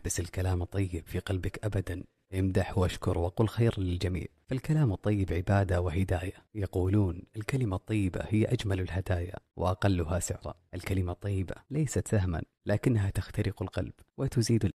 تحبس الكلام الطيب في قلبك أبدا امدح واشكر وقل خير للجميع فالكلام الطيب عبادة وهداية يقولون الكلمة الطيبة هي أجمل الهدايا وأقلها سعرا الكلمة الطيبة ليست سهما لكنها تخترق القلب وتزيد